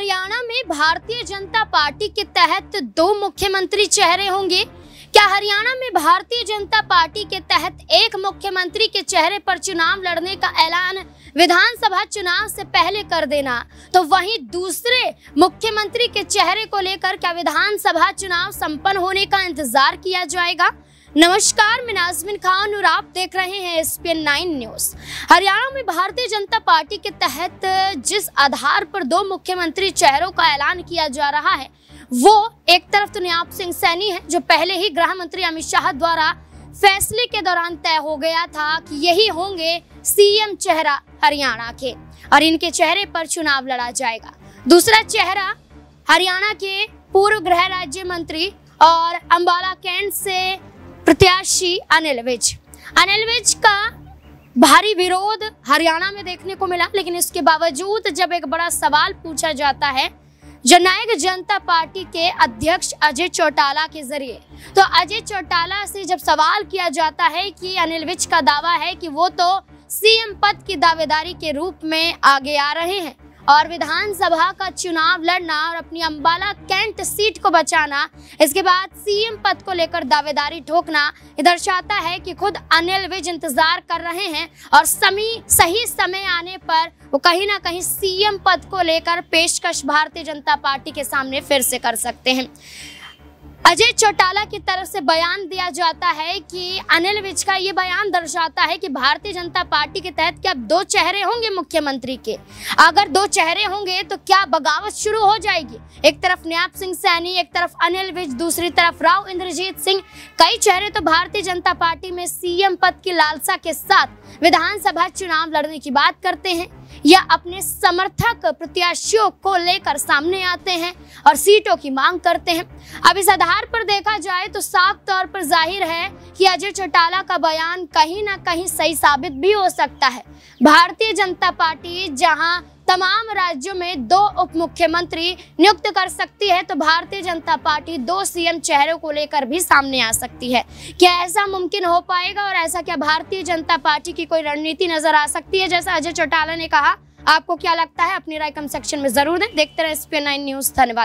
हरियाणा में भारतीय जनता पार्टी के तहत दो मुख्यमंत्री चेहरे होंगे क्या हरियाणा में भारतीय जनता पार्टी के तहत एक मुख्यमंत्री के चेहरे पर चुनाव लड़ने का ऐलान विधानसभा चुनाव से पहले कर देना तो वहीं दूसरे मुख्यमंत्री के चेहरे को लेकर क्या विधानसभा चुनाव संपन्न होने का इंतजार किया जाएगा नमस्कार मैं नाजमिन खान और आप देख रहे हैं S P N nine news Haryana में भारतीय जनता पार्टी के तहत जिस आधार पर दो मुख्यमंत्री चेहरों का ऐलान किया जा रहा है वो एक तरफ तो नयाब सिंह सैनी है जो पहले ही गृह मंत्री अमित शाह द्वारा फैसले के दौरान तय हो गया था कि यही होंगे सीएम चेहरा हरियाणा के और इनके चेहरे पर चुनाव लड़ा जाएगा दूसरा चेहरा हरियाणा के पूर्व गृह राज्य मंत्री और अंबाला कैंट से प्रत्याशी अनिल विज अनिल विज का भारी विरोध हरियाणा में देखने को मिला लेकिन इसके बावजूद जब एक बड़ा सवाल पूछा जाता है जननायक जनता पार्टी के अध्यक्ष अजय चौटाला के जरिए तो अजय चौटाला से जब सवाल किया जाता है कि अनिल विज का दावा है कि वो तो सीएम पद की दावेदारी के रूप में आगे आ रहे हैं और विधानसभा का चुनाव लड़ना और अपनी अम्बाला कैंट सीट को बचाना इसके बाद सीएम पद को लेकर दावेदारी ठोकना दर्शाता है कि खुद अनिल विज इंतजार कर रहे हैं और समी सही समय आने पर वो कहीं ना कहीं सीएम पद को लेकर पेशकश भारतीय जनता पार्टी के सामने फिर से कर सकते हैं अजय चौटाला की तरफ से बयान दिया जाता है कि अनिल विज का ये बयान दर्शाता है कि भारतीय जनता पार्टी के तहत क्या दो चेहरे होंगे मुख्यमंत्री के अगर दो चेहरे होंगे तो क्या बगावत शुरू हो जाएगी एक तरफ न्याप सिंह सैनी एक तरफ अनिल विज दूसरी तरफ राव इंद्रजीत सिंह कई चेहरे तो भारतीय जनता पार्टी में सीएम पद की लालसा के साथ विधानसभा चुनाव लड़ने की बात करते हैं या अपने समर्थक प्रत्याशियों को लेकर सामने आते हैं और सीटों की मांग करते हैं अब इस आधार पर देखा जाए तो साफ तौर पर जाहिर है कि अजय चौटाला का बयान कहीं ना कहीं सही साबित भी हो सकता है भारतीय जनता पार्टी जहां तमाम राज्यों में दो उप मुख्यमंत्री नियुक्त कर सकती है तो भारतीय जनता पार्टी दो सीएम चेहरों को लेकर भी सामने आ सकती है क्या ऐसा मुमकिन हो पाएगा और ऐसा क्या भारतीय जनता पार्टी की कोई रणनीति नजर आ सकती है जैसा अजय चौटाला ने कहा आपको क्या लगता है अपनी राय कम सेक्शन में जरूर दें देखते रहे एसपी न्यूज धन्यवाद